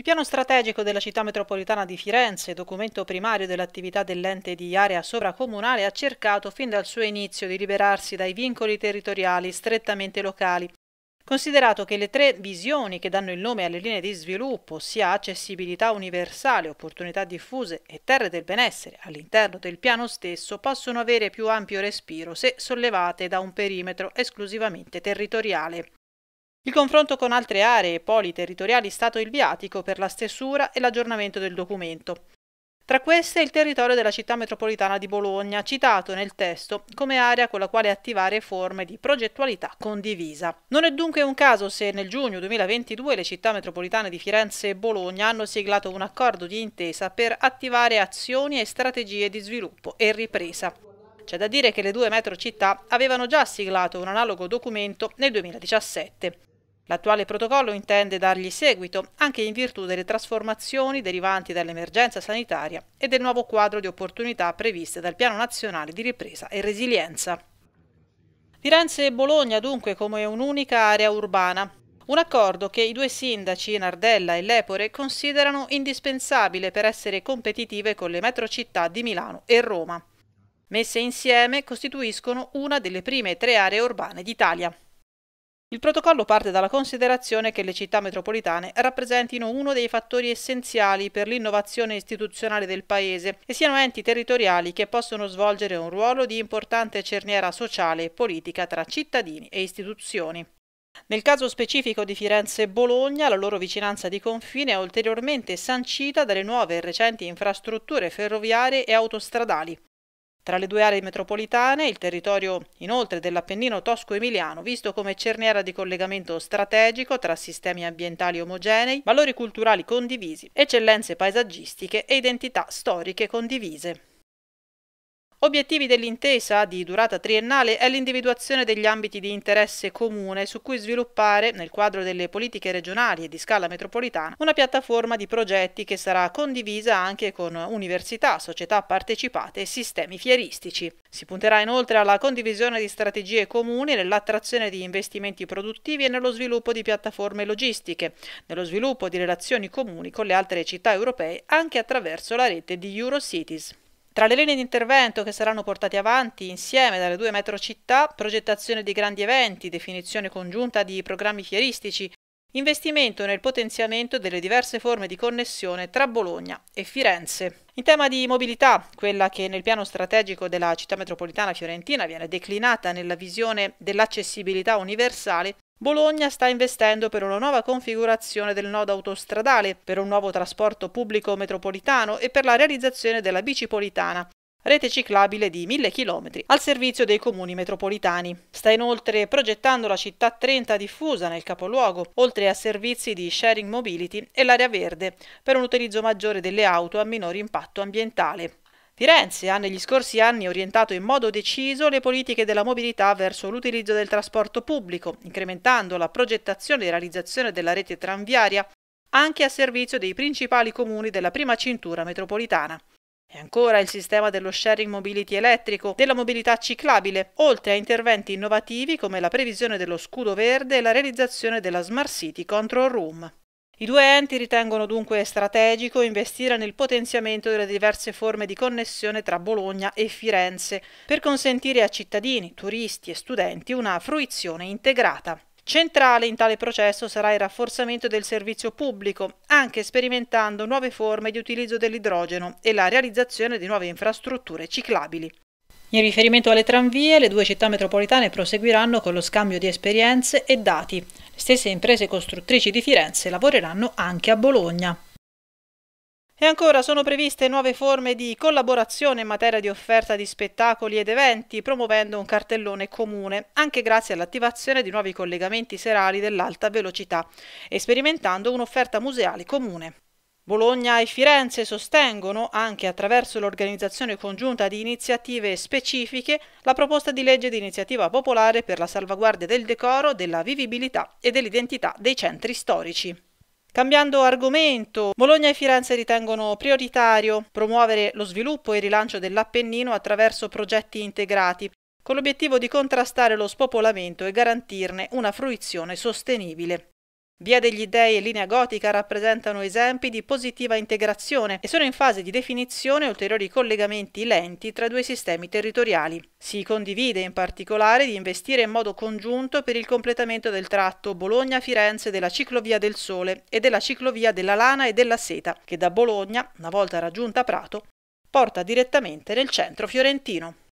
Il piano strategico della città metropolitana di Firenze, documento primario dell'attività dell'ente di area sovracomunale, ha cercato fin dal suo inizio di liberarsi dai vincoli territoriali strettamente locali. Considerato che le tre visioni che danno il nome alle linee di sviluppo, ossia accessibilità universale, opportunità diffuse e terre del benessere all'interno del piano stesso, possono avere più ampio respiro se sollevate da un perimetro esclusivamente territoriale. Il confronto con altre aree e poli territoriali è stato il viatico per la stesura e l'aggiornamento del documento. Tra queste il territorio della città metropolitana di Bologna, citato nel testo come area con la quale attivare forme di progettualità condivisa. Non è dunque un caso se nel giugno 2022 le città metropolitane di Firenze e Bologna hanno siglato un accordo di intesa per attivare azioni e strategie di sviluppo e ripresa. C'è da dire che le due metro città avevano già siglato un analogo documento nel 2017. L'attuale protocollo intende dargli seguito anche in virtù delle trasformazioni derivanti dall'emergenza sanitaria e del nuovo quadro di opportunità previste dal Piano Nazionale di Ripresa e Resilienza. Firenze e Bologna dunque come un'unica area urbana, un accordo che i due sindaci Nardella e Lepore considerano indispensabile per essere competitive con le metrocittà di Milano e Roma. Messe insieme costituiscono una delle prime tre aree urbane d'Italia. Il protocollo parte dalla considerazione che le città metropolitane rappresentino uno dei fattori essenziali per l'innovazione istituzionale del Paese e siano enti territoriali che possono svolgere un ruolo di importante cerniera sociale e politica tra cittadini e istituzioni. Nel caso specifico di Firenze e Bologna, la loro vicinanza di confine è ulteriormente sancita dalle nuove e recenti infrastrutture ferroviarie e autostradali. Tra le due aree metropolitane, il territorio inoltre dell'Appennino tosco-emiliano, visto come cerniera di collegamento strategico tra sistemi ambientali omogenei, valori culturali condivisi, eccellenze paesaggistiche e identità storiche condivise. Obiettivi dell'intesa di durata triennale è l'individuazione degli ambiti di interesse comune su cui sviluppare, nel quadro delle politiche regionali e di scala metropolitana, una piattaforma di progetti che sarà condivisa anche con università, società partecipate e sistemi fieristici. Si punterà inoltre alla condivisione di strategie comuni nell'attrazione di investimenti produttivi e nello sviluppo di piattaforme logistiche, nello sviluppo di relazioni comuni con le altre città europee anche attraverso la rete di Eurocities. Tra le linee di intervento che saranno portate avanti insieme dalle due metro città, progettazione di grandi eventi, definizione congiunta di programmi fieristici, investimento nel potenziamento delle diverse forme di connessione tra Bologna e Firenze. In tema di mobilità, quella che nel piano strategico della città metropolitana fiorentina viene declinata nella visione dell'accessibilità universale, Bologna sta investendo per una nuova configurazione del nodo autostradale, per un nuovo trasporto pubblico metropolitano e per la realizzazione della bicipolitana, rete ciclabile di 1000 km al servizio dei comuni metropolitani. Sta inoltre progettando la città 30 diffusa nel capoluogo, oltre a servizi di sharing mobility e l'area verde, per un utilizzo maggiore delle auto a minor impatto ambientale. Firenze ha negli scorsi anni orientato in modo deciso le politiche della mobilità verso l'utilizzo del trasporto pubblico, incrementando la progettazione e realizzazione della rete tranviaria anche a servizio dei principali comuni della prima cintura metropolitana. E ancora il sistema dello sharing mobility elettrico, della mobilità ciclabile, oltre a interventi innovativi come la previsione dello scudo verde e la realizzazione della Smart City Control Room. I due enti ritengono dunque strategico investire nel potenziamento delle diverse forme di connessione tra Bologna e Firenze per consentire a cittadini, turisti e studenti una fruizione integrata. Centrale in tale processo sarà il rafforzamento del servizio pubblico, anche sperimentando nuove forme di utilizzo dell'idrogeno e la realizzazione di nuove infrastrutture ciclabili. In riferimento alle tranvie, le due città metropolitane proseguiranno con lo scambio di esperienze e dati. Stesse imprese costruttrici di Firenze lavoreranno anche a Bologna. E ancora sono previste nuove forme di collaborazione in materia di offerta di spettacoli ed eventi, promuovendo un cartellone comune, anche grazie all'attivazione di nuovi collegamenti serali dell'alta velocità e sperimentando un'offerta museale comune. Bologna e Firenze sostengono, anche attraverso l'organizzazione congiunta di iniziative specifiche, la proposta di legge di iniziativa popolare per la salvaguardia del decoro, della vivibilità e dell'identità dei centri storici. Cambiando argomento, Bologna e Firenze ritengono prioritario promuovere lo sviluppo e il rilancio dell'Appennino attraverso progetti integrati, con l'obiettivo di contrastare lo spopolamento e garantirne una fruizione sostenibile. Via degli Dei e Linea Gotica rappresentano esempi di positiva integrazione e sono in fase di definizione ulteriori collegamenti lenti tra i due sistemi territoriali. Si condivide in particolare di investire in modo congiunto per il completamento del tratto Bologna-Firenze della ciclovia del Sole e della ciclovia della Lana e della Seta, che da Bologna, una volta raggiunta Prato, porta direttamente nel centro fiorentino.